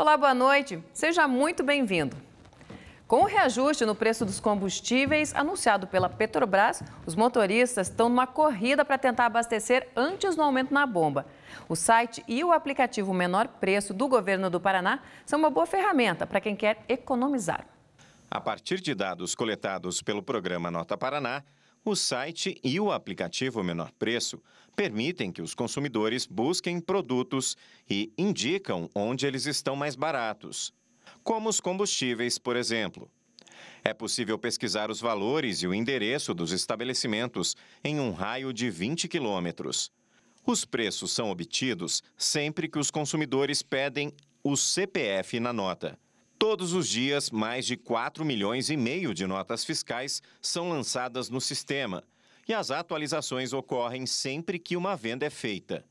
Olá, boa noite. Seja muito bem-vindo. Com o reajuste no preço dos combustíveis anunciado pela Petrobras, os motoristas estão numa corrida para tentar abastecer antes do aumento na bomba. O site e o aplicativo Menor Preço do governo do Paraná são uma boa ferramenta para quem quer economizar. A partir de dados coletados pelo programa Nota Paraná, o site e o aplicativo Menor Preço permitem que os consumidores busquem produtos e indicam onde eles estão mais baratos, como os combustíveis, por exemplo. É possível pesquisar os valores e o endereço dos estabelecimentos em um raio de 20 quilômetros. Os preços são obtidos sempre que os consumidores pedem o CPF na nota. Todos os dias, mais de 4 milhões e meio de notas fiscais são lançadas no sistema. E as atualizações ocorrem sempre que uma venda é feita.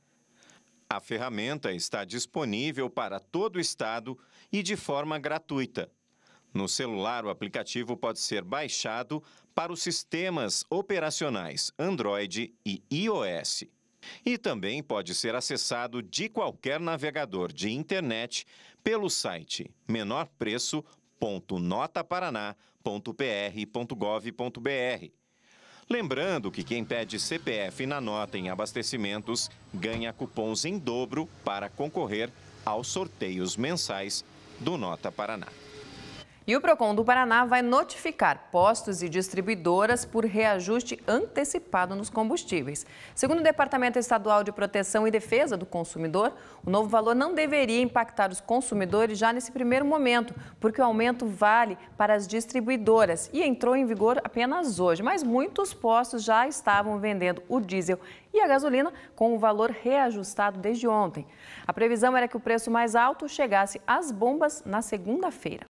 A ferramenta está disponível para todo o estado e de forma gratuita. No celular, o aplicativo pode ser baixado para os sistemas operacionais Android e iOS e também pode ser acessado de qualquer navegador de internet pelo site menorpreço.notaparaná.pr.gov.br. Lembrando que quem pede CPF na nota em abastecimentos ganha cupons em dobro para concorrer aos sorteios mensais do Nota Paraná. E o Procon do Paraná vai notificar postos e distribuidoras por reajuste antecipado nos combustíveis. Segundo o Departamento Estadual de Proteção e Defesa do Consumidor, o novo valor não deveria impactar os consumidores já nesse primeiro momento, porque o aumento vale para as distribuidoras e entrou em vigor apenas hoje. Mas muitos postos já estavam vendendo o diesel e a gasolina com o valor reajustado desde ontem. A previsão era que o preço mais alto chegasse às bombas na segunda-feira.